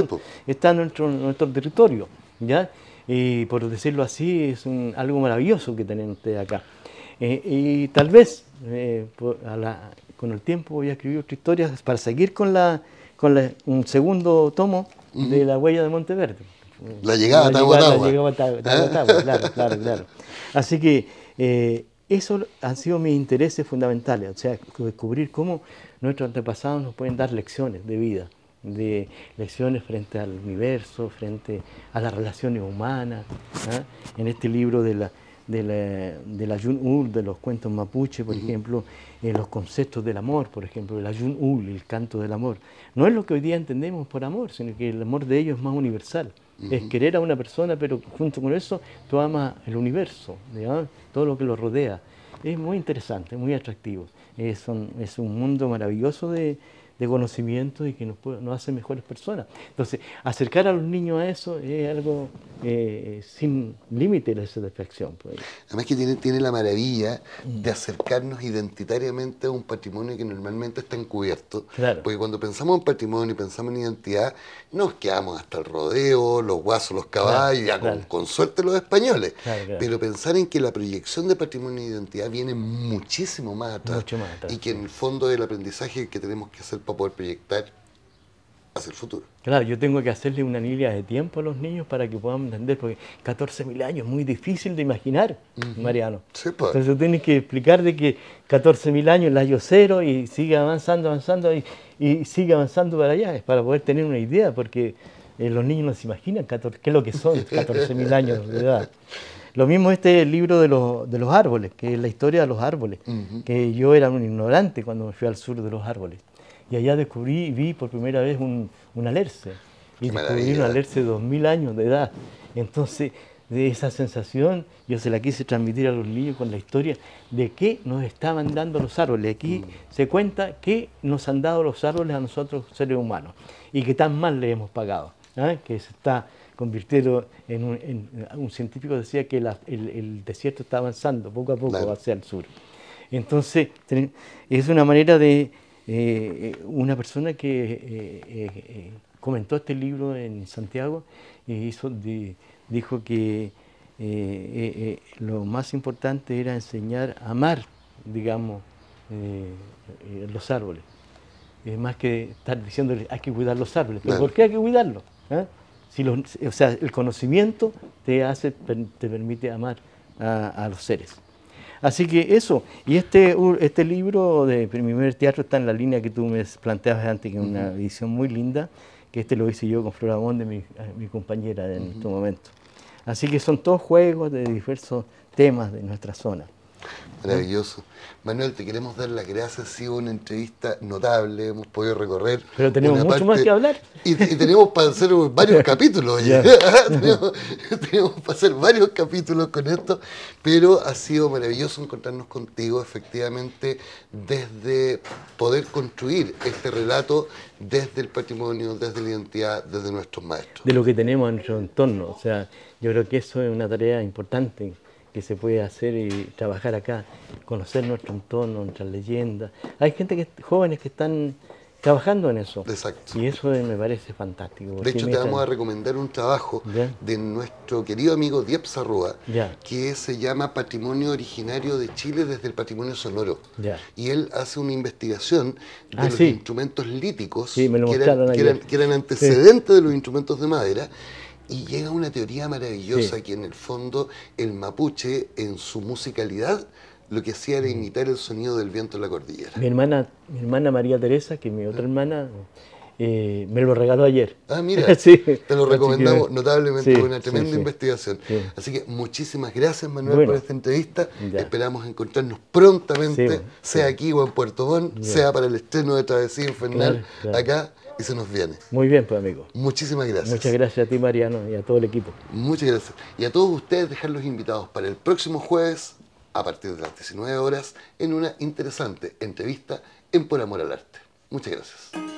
está en nuestro, nuestro territorio. ¿ya? Y por decirlo así, es algo maravilloso que tenemos acá. Eh, y tal vez eh, con el tiempo voy a escribir otra historia para seguir con la con un segundo tomo de la huella de Monteverde. La llegada a Tahuatahua. La llegada ¿Eh? a claro, claro, claro. Así que eh, esos han sido mis intereses fundamentales, o sea, descubrir cómo nuestros antepasados nos pueden dar lecciones de vida, de lecciones frente al universo, frente a las relaciones humanas. ¿ah? En este libro de la, de la, de de los cuentos mapuche, por ejemplo, eh, los conceptos del amor, por ejemplo, el ayun ul, el canto del amor. No es lo que hoy día entendemos por amor, sino que el amor de ellos es más universal. Es querer a una persona, pero junto con eso tú amas el universo, todo lo que lo rodea. Es muy interesante, muy atractivo. es un mundo maravilloso de, de conocimiento y que nos, no hace mejores personas. Entonces, acercar a los niños a eso es algo eh, sin límite de satisfacción. Pues. Además que tiene, tiene la maravilla mm. de acercarnos identitariamente a un patrimonio que normalmente está encubierto. Porque cuando pensamos en patrimonio y pensamos en identidad, nos quedamos hasta el rodeo, los guasos, los caballos, ya Con, suerte los españoles. Pero pensar en que la proyección de patrimonio e identidad viene muchísimo más atrás. Y que en el fondo del aprendizaje que tenemos que hacer poder proyectar hacia el futuro. Claro, yo tengo que hacerle una línea de tiempo a los niños para que puedan entender, porque 14.000 años es muy difícil de imaginar, Mariano. Pues. Entonces tienes que explicar de que 14.000 años es el año cero y sigue avanzando, avanzando y, y, sigue avanzando para allá, es para poder tener una idea, porque eh, los niños no se imaginan qué es lo que son 14.000 [LAUGHS] años de edad. Lo mismo este libro de los, de los árboles, que es la historia de los árboles, que yo era un ignorante cuando me fui al sur de los árboles y allá descubrí y vi por primera vez un, alerce. Y descubrí un alerce de 2000 años de edad. Entonces, de esa sensación, yo se la quise transmitir a los niños con la historia de qué nos estaban dando los árboles. Aquí mm. se cuenta que nos han dado los árboles a nosotros seres humanos y que tan mal le hemos pagado, ¿ah? que se está convirtiendo en un, un científico decía que el, desierto está avanzando poco a poco hacia el sur. Entonces, es una manera de, eh, eh, una persona que eh, eh, comentó este libro en Santiago hizo, dijo que lo más importante era enseñar a amar, digamos, los árboles. Es más que estar diciéndoles hay que cuidar los árboles. ¿Pero por qué hay que cuidarlos? ¿Ah? o sea, el conocimiento te hace, te permite amar a los seres. Así que eso, y este, este libro de primer teatro está en la línea que tú me planteabas antes, que es una edición muy linda, que este lo hice yo con Flora mi, compañera en este momento. Así que son todos juegos de diversos temas de nuestra zona. Maravilloso. Manuel, te queremos dar las gracias. Ha sido una entrevista notable. Hemos podido recorrer. Pero tenemos mucho más que hablar. Y, tenemos para hacer varios [LAUGHS] capítulos. [LAUGHS] tenemos, tenemos, para hacer varios capítulos con esto. Pero ha sido maravilloso encontrarnos contigo, efectivamente, desde poder construir este relato desde el patrimonio, desde la identidad, desde nuestros maestros. De lo que tenemos en nuestro entorno. O sea, yo creo que eso es una tarea importante que se puede hacer y trabajar acá, conocer nuestro entorno, nuestras leyendas. Hay gente que jóvenes que están trabajando en eso. Exacto. Y eso me parece fantástico. De hecho, te vamos a recomendar un trabajo de nuestro querido amigo Diep Sarroa, que se llama Patrimonio Originario de Chile desde el Patrimonio Sonoro. Y él hace una investigación de ah, los instrumentos líticos que, eran, antecedentes de los instrumentos de madera y llega una teoría maravillosa que en el fondo el mapuche en su musicalidad lo que hacía era mm. imitar el sonido del viento en la cordillera. Mi hermana, mi hermana María Teresa, que mi otra ah. hermana, eh, me lo regaló ayer. Ah, mira, [LAUGHS] te lo recomendamos notablemente, una tremenda investigación. Así que muchísimas gracias Manuel por esta entrevista. Esperamos encontrarnos prontamente, sea aquí o en Puerto Bon, sea para el estreno de Travesía Infernal, acá y se nos viene. Muy bien, pues amigo. Muchísimas gracias. Muchas gracias a ti, Mariano, y a todo el equipo. Muchas gracias. Y a todos ustedes dejarlos invitados para el próximo jueves, a partir de las 19 horas, en una interesante entrevista en Por Amor al Arte. Muchas gracias.